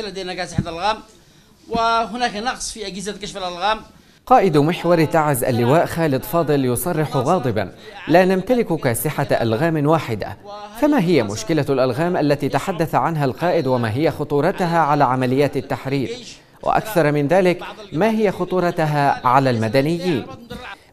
لدينا غاز حد الغام وهناك نقص في أجهزة كشف الألغام قائد محور تعز اللواء خالد فاضل يصرح غاضبا لا نمتلك كاسحة ألغام واحدة فما هي مشكلة الألغام التي تحدث عنها القائد وما هي خطورتها على عمليات التحرير وأكثر من ذلك ما هي خطورتها على المدنيين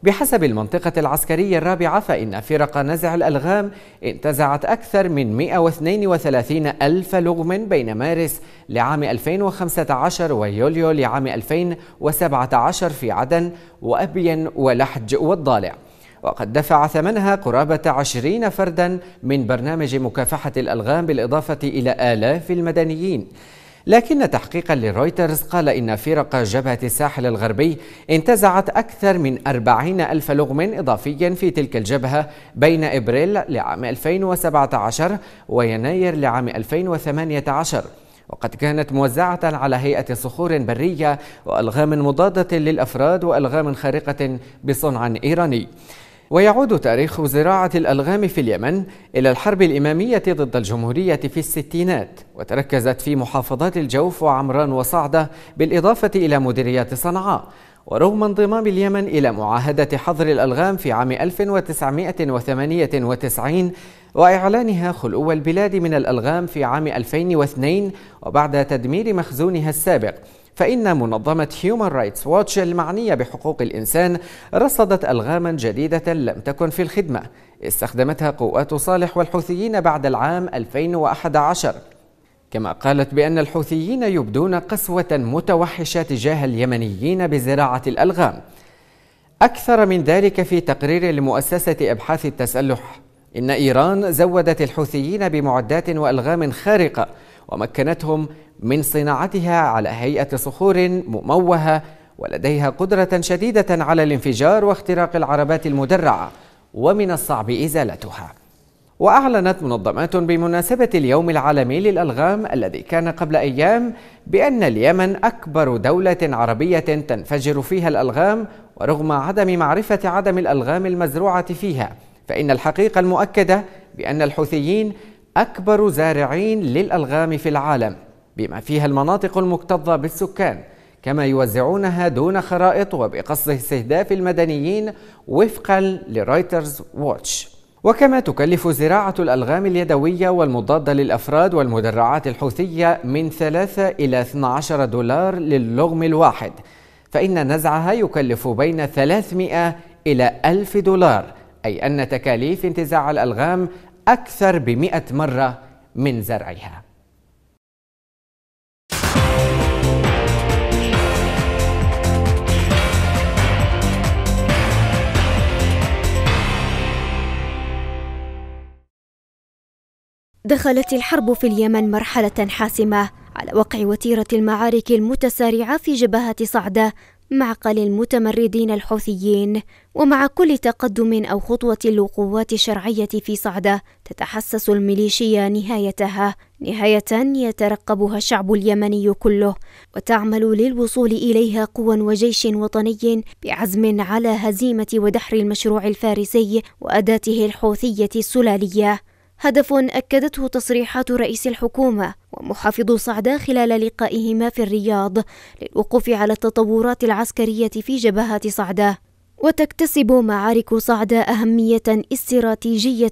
بحسب المنطقة العسكرية الرابعة فإن فرق نزع الألغام انتزعت أكثر من 132 ألف لغم بين مارس لعام 2015 ويوليو لعام 2017 في عدن وأبين ولحج والضالع وقد دفع ثمنها قرابة 20 فردا من برنامج مكافحة الألغام بالإضافة إلى آلاف المدنيين لكن تحقيقا لرويترز قال إن فرق جبهة الساحل الغربي انتزعت أكثر من 40 ألف لغم إضافي في تلك الجبهة بين إبريل لعام 2017 ويناير لعام 2018 وقد كانت موزعة على هيئة صخور برية وألغام مضادة للأفراد وألغام خارقة بصنع إيراني ويعود تاريخ زراعة الألغام في اليمن إلى الحرب الإمامية ضد الجمهورية في الستينات وتركزت في محافظات الجوف وعمران وصعدة بالإضافة إلى مديريات صنعاء ورغم انضمام اليمن إلى معاهدة حظر الألغام في عام 1998 وإعلانها خلو البلاد من الألغام في عام 2002 وبعد تدمير مخزونها السابق فإن منظمة هيومان رايتس واتش المعنية بحقوق الإنسان رصدت ألغاما جديدة لم تكن في الخدمة استخدمتها قوات صالح والحوثيين بعد العام 2011 كما قالت بأن الحوثيين يبدون قسوة متوحشة تجاه اليمنيين بزراعة الألغام أكثر من ذلك في تقرير لمؤسسة إبحاث التسلح إن إيران زودت الحوثيين بمعدات وألغام خارقة ومكنتهم من صناعتها على هيئة صخور مموهة ولديها قدرة شديدة على الانفجار واختراق العربات المدرعة ومن الصعب إزالتها وأعلنت منظمات بمناسبة اليوم العالمي للألغام الذي كان قبل أيام بأن اليمن أكبر دولة عربية تنفجر فيها الألغام ورغم عدم معرفة عدم الألغام المزروعة فيها فإن الحقيقة المؤكدة بأن الحوثيين أكبر زارعين للألغام في العالم بما فيها المناطق المكتظة بالسكان كما يوزعونها دون خرائط وبقصد استهداف المدنيين وفقا لرويترز ووتش وكما تكلف زراعة الألغام اليدوية والمضادة للأفراد والمدرعات الحوثية من 3 إلى 12 دولار للغم الواحد فإن نزعها يكلف بين 300 إلى 1000 دولار أي أن تكاليف انتزاع الألغام أكثر بمئة مرة من زرعها دخلت الحرب في اليمن مرحلة حاسمة على وقع وتيرة المعارك المتسارعة في جبهة صعدة معقل المتمردين الحوثيين ومع كل تقدم أو خطوة للقوات الشرعية في صعدة تتحسس الميليشيا نهايتها نهاية يترقبها الشعب اليمني كله وتعمل للوصول إليها قوى وجيش وطني بعزم على هزيمة ودحر المشروع الفارسي وأداته الحوثية السلالية هدف أكدته تصريحات رئيس الحكومة ومحافظ صعدة خلال لقائهما في الرياض للوقوف على التطورات العسكرية في جبهات صعدة وتكتسب معارك صعدة أهمية استراتيجية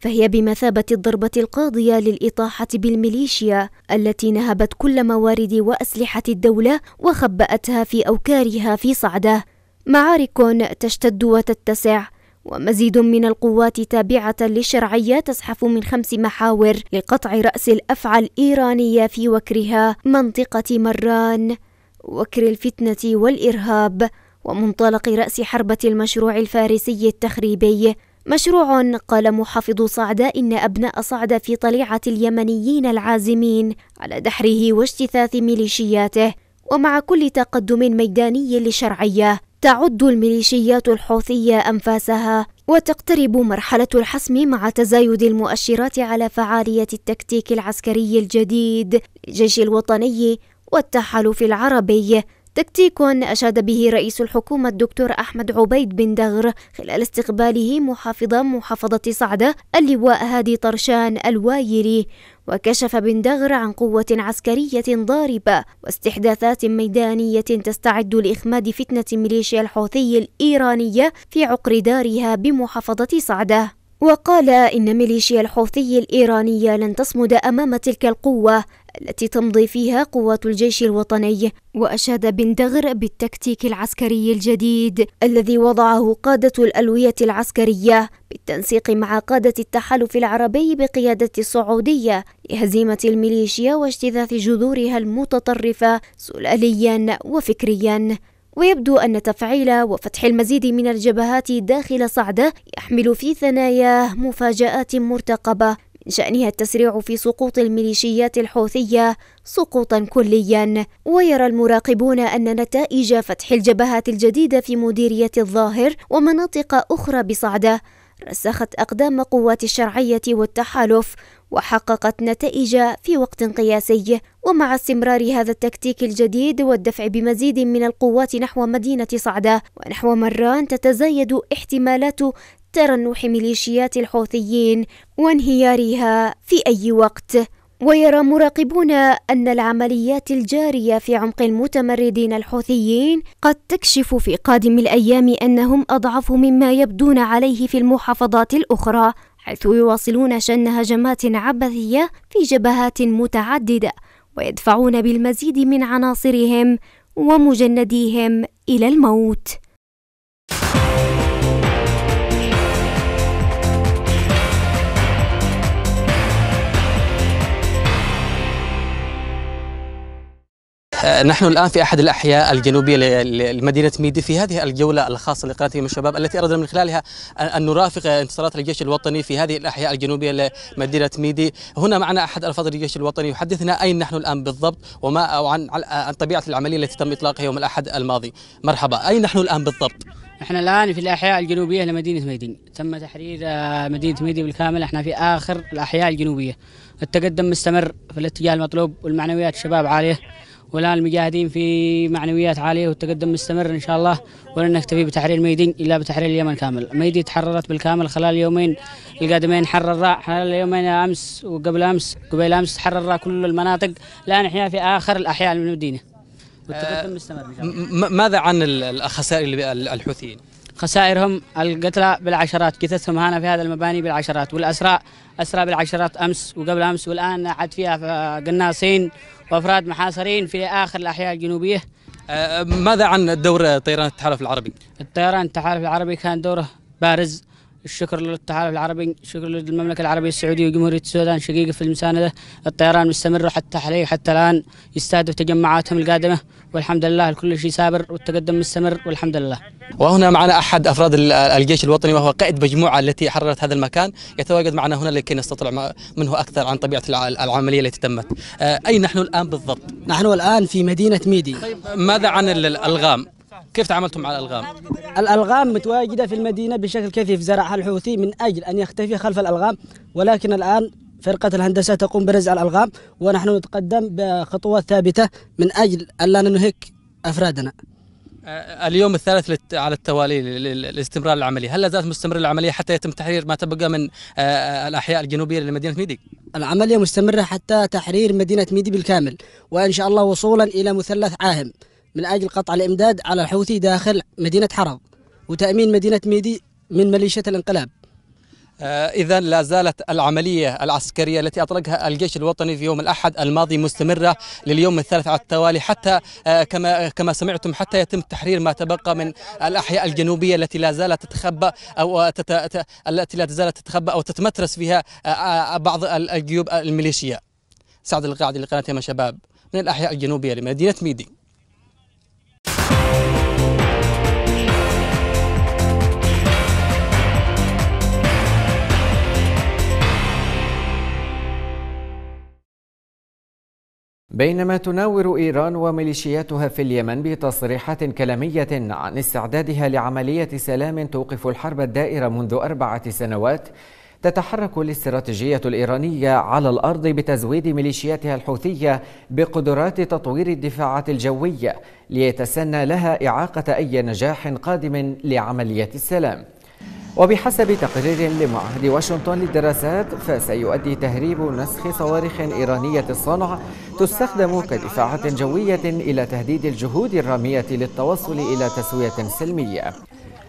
فهي بمثابة الضربة القاضية للإطاحة بالميليشيا التي نهبت كل موارد وأسلحة الدولة وخبأتها في أوكارها في صعدة معارك تشتد وتتسع ومزيد من القوات تابعة للشرعية تزحف من خمس محاور لقطع رأس الأفعى الإيرانية في وكرها منطقة مران وكر الفتنة والإرهاب ومنطلق رأس حربة المشروع الفارسي التخريبي مشروع قال محافظ صعدة إن أبناء صعدة في طليعة اليمنيين العازمين على دحره واجتثاث ميليشياته ومع كل تقدم ميداني للشرعية تعد الميليشيات الحوثية أنفاسها وتقترب مرحلة الحسم مع تزايد المؤشرات على فعالية التكتيك العسكري الجديد للجيش الوطني والتحالف العربي تكتيك أشاد به رئيس الحكومة الدكتور أحمد عبيد بن دغر خلال استقباله محافظة محافظة صعدة اللواء هادي طرشان الوايري وكشف بن دغر عن قوة عسكرية ضاربة واستحداثات ميدانية تستعد لإخماد فتنة ميليشيا الحوثي الإيرانية في عقر دارها بمحافظة صعده وقال إن ميليشيا الحوثي الإيرانية لن تصمد أمام تلك القوة التي تمضي فيها قوات الجيش الوطني وأشاد بندغر بالتكتيك العسكري الجديد الذي وضعه قادة الألوية العسكرية بالتنسيق مع قادة التحالف العربي بقيادة السعودية لهزيمة الميليشيا واجتثاث جذورها المتطرفة سلاليا وفكريا ويبدو أن تفعيل وفتح المزيد من الجبهات داخل صعده يحمل في ثناياه مفاجآت مرتقبة من شأنها التسريع في سقوط الميليشيات الحوثية سقوطا كليا ويرى المراقبون أن نتائج فتح الجبهات الجديدة في مديرية الظاهر ومناطق أخرى بصعدة رسخت أقدام قوات الشرعية والتحالف وحققت نتائج في وقت قياسي ومع استمرار هذا التكتيك الجديد والدفع بمزيد من القوات نحو مدينة صعدة ونحو مران تتزايد احتمالات ترنح ميليشيات الحوثيين وانهيارها في أي وقت ويرى مراقبون أن العمليات الجارية في عمق المتمردين الحوثيين قد تكشف في قادم الأيام أنهم أضعف مما يبدون عليه في المحافظات الأخرى حيث يواصلون شن هجمات عبثية في جبهات متعددة ويدفعون بالمزيد من عناصرهم ومجنديهم إلى الموت آه، نحن الآن في أحد الأحياء الجنوبية لمدينة ميدي في هذه الجولة الخاصة لقناة من الشباب التي أردنا من خلالها أن نرافق انتصارات الجيش الوطني في هذه الأحياء الجنوبية لمدينة ميدي هنا معنا أحد ألفاظ الجيش الوطني يحدثنا أين نحن الآن بالضبط وما أو عن, عن طبيعة العملية التي تم إطلاقها يوم الأحد الماضي مرحبا أين نحن الآن بالضبط؟ احنا الان في الاحياء الجنوبيه لمدينه ميدين تم تحرير آه، مدينه ميدين بالكامل احنا في اخر الاحياء الجنوبيه التقدم مستمر في الاتجاه المطلوب والمعنويات الشباب عاليه والان المجاهدين في معنويات عاليه والتقدم مستمر ان شاء الله ولن نكتفي بتحرير ميدين الا بتحرير اليمن كامل، ميدي تحررت بالكامل خلال اليومين القادمين حرر خلال اليومين امس وقبل امس قبيل امس تحرر كل المناطق، الان احنا في اخر الاحياء من المدينه. والتقدم آه، مستمر ان شاء الله. ماذا عن الخسائر الحوثيين؟ خسائرهم القتلى بالعشرات جثثهم هنا في هذا المباني بالعشرات والأسراء أسرى بالعشرات أمس وقبل أمس والآن عاد فيها قناصين وأفراد محاصرين في آخر الأحياء الجنوبية آه، آه، ماذا عن دور طيران التحالف العربي؟ الطيران التحالف العربي كان دوره بارز الشكر للتحالف العربي شكر للمملكة العربية السعودية وجمهورية السودان شقيقة في المساندة الطيران مستمر حتى حاليا حتى الآن يستهدف تجمعاتهم القادمة والحمد لله الكل شيء سابر والتقدم مستمر والحمد لله وهنا معنا أحد أفراد الجيش الوطني وهو قائد مجموعة التي حررت هذا المكان يتواجد معنا هنا لكي نستطلع منه أكثر عن طبيعة العملية التي تمت آه، أين نحن الآن بالضبط؟ نحن الآن في مدينة ميدي طيب ماذا عن الألغام؟ كيف تعاملتم مع الألغام؟ الألغام متواجدة في المدينة بشكل كثيف زرعها الحوثي من أجل أن يختفي خلف الألغام ولكن الآن فرقة الهندسة تقوم برزع الألغام ونحن نتقدم بخطوات ثابتة من أجل ألا ننهك أفرادنا أه، اليوم الثالث على التوالي لاستمرار العملية هل لازالت مستمرة العملية حتى يتم تحرير ما تبقى من أه، أه، الأحياء الجنوبية لمدينة ميدي؟ العملية مستمرة حتى تحرير مدينة ميدي بالكامل وإن شاء الله وصولا إلى مثلث عاهم من أجل قطع الإمداد على الحوثي داخل مدينة حرب وتأمين مدينة ميدي من ميليشيا الانقلاب آه، إذا لا زالت العملية العسكرية التي أطلقها الجيش الوطني في يوم الأحد الماضي مستمرة لليوم الثالث على التوالي حتى آه، كما كما سمعتم حتى يتم تحرير ما تبقى من الأحياء الجنوبية التي لا زالت تتخبى أو تت... التي لا زالت تتخبى أو تتمترس فيها آه، بعض الجيوب الميليشيا سعد القاعدة لقناة يا شباب من الأحياء الجنوبية لمدينة ميدي بينما تناور إيران وميليشياتها في اليمن بتصريحات كلامية عن استعدادها لعملية سلام توقف الحرب الدائرة منذ أربعة سنوات تتحرك الاستراتيجية الإيرانية على الأرض بتزويد ميليشياتها الحوثية بقدرات تطوير الدفاعات الجوية ليتسنى لها إعاقة أي نجاح قادم لعملية السلام وبحسب تقرير لمعهد واشنطن للدراسات فسيؤدي تهريب نسخ صواريخ إيرانية الصنع تستخدم كدفاعات جوية إلى تهديد الجهود الرامية للتوصل إلى تسوية سلمية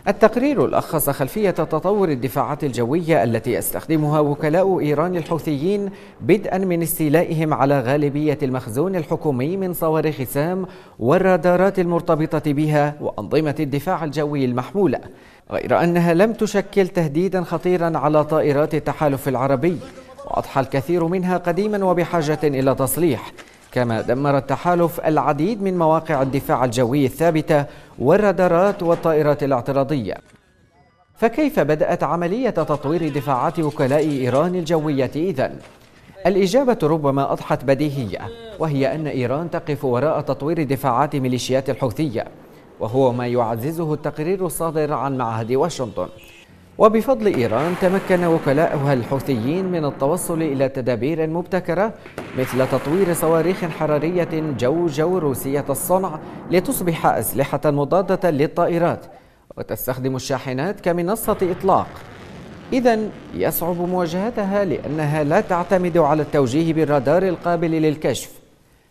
التقرير لخص خلفية تطور الدفاعات الجوية التي يستخدمها وكلاء إيران الحوثيين بدءا من استيلائهم على غالبية المخزون الحكومي من صواريخ سام والرادارات المرتبطة بها وأنظمة الدفاع الجوي المحمولة غير أنها لم تشكل تهديدا خطيرا على طائرات التحالف العربي وأضحى الكثير منها قديما وبحاجة إلى تصليح كما دمر التحالف العديد من مواقع الدفاع الجوي الثابتة والرادارات والطائرات الاعتراضية فكيف بدأت عملية تطوير دفاعات وكلاء إيران الجوية إذن؟ الإجابة ربما أضحت بديهية وهي أن إيران تقف وراء تطوير دفاعات ميليشيات الحوثية وهو ما يعززه التقرير الصادر عن معهد واشنطن وبفضل إيران تمكن وكلاؤها الحوثيين من التوصل إلى تدابير مبتكرة مثل تطوير صواريخ حرارية جو جو روسية الصنع لتصبح أسلحة مضادة للطائرات وتستخدم الشاحنات كمنصة إطلاق إذا يصعب مواجهتها لأنها لا تعتمد على التوجيه بالرادار القابل للكشف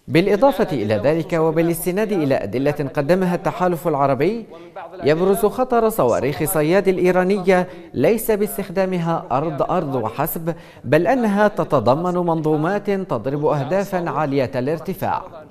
بالإضافة إلى ذلك وبالاستناد إلى أدلة قدمها التحالف العربي يبرز خطر صواريخ صياد الإيرانية ليس باستخدامها أرض أرض وحسب بل أنها تتضمن منظومات تضرب أهدافا عالية الارتفاع